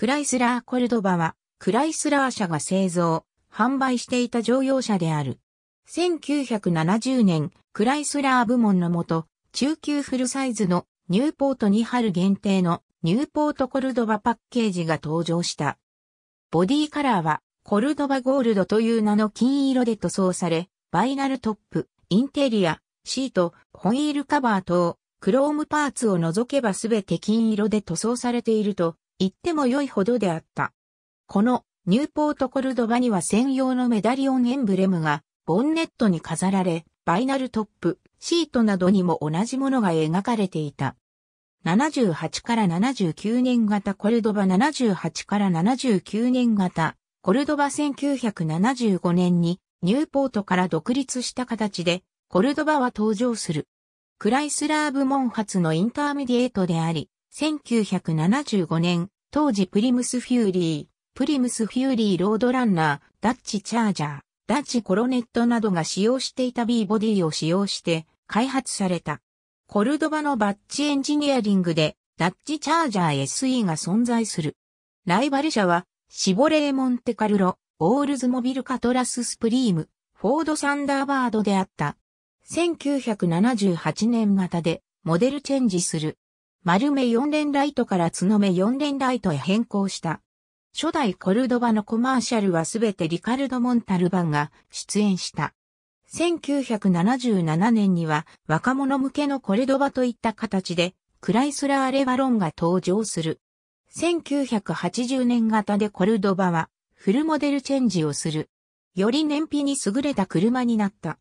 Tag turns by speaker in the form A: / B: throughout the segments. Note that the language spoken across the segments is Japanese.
A: クライスラーコルドバは、クライスラー社が製造、販売していた乗用車である。1970年、クライスラー部門のもと、中級フルサイズのニューポート2春限定のニューポートコルドバパッケージが登場した。ボディカラーは、コルドバゴールドという名の金色で塗装され、バイナルトップ、インテリア、シート、ホイールカバー等、クロームパーツを除けばすべて金色で塗装されていると、言っても良いほどであった。このニューポートコルドバには専用のメダリオンエンブレムがボンネットに飾られ、バイナルトップ、シートなどにも同じものが描かれていた。78から79年型コルドバ78から79年型コルドバ1975年にニューポートから独立した形でコルドバは登場する。クライスラー部門発のインターメディエートであり、1975年、当時プリムスフューリー、プリムスフューリーロードランナー、ダッチチャージャー、ダッチコロネットなどが使用していた B ボディを使用して開発された。コルドバのバッチエンジニアリングでダッチチャージャー SE が存在する。ライバル社はシボレーモンテカルロ、オールズモビルカトラススプリーム、フォードサンダーバードであった。1978年型でモデルチェンジする。丸目四連ライトから角目四連ライトへ変更した。初代コルドバのコマーシャルはすべてリカルド・モンタルバンが出演した。1977年には若者向けのコルドバといった形でクライスラー・レバロンが登場する。1980年型でコルドバはフルモデルチェンジをする。より燃費に優れた車になった。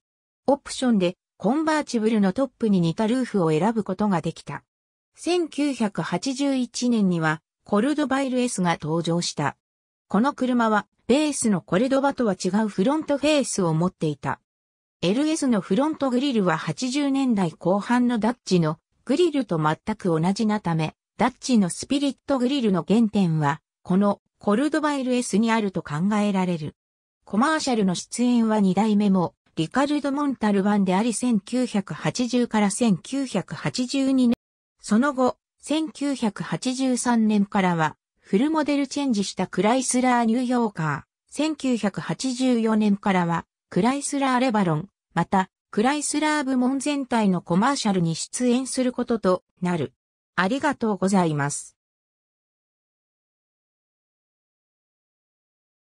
A: オプションでコンバーチブルのトップに似たルーフを選ぶことができた。1981年にはコルドバイル S が登場した。この車はベースのコルドバとは違うフロントフェースを持っていた。LS のフロントグリルは80年代後半のダッチのグリルと全く同じなため、ダッチのスピリットグリルの原点は、このコルドバイル S にあると考えられる。コマーシャルの出演は2代目も、リカルド・モンタル版であり1980から1982年その後、1983年からは、フルモデルチェンジしたクライスラーニューヨーカー、1984年からは、クライスラーレバロン、また、クライスラー部門全体のコマーシャルに出演することとなる。ありがとうございます。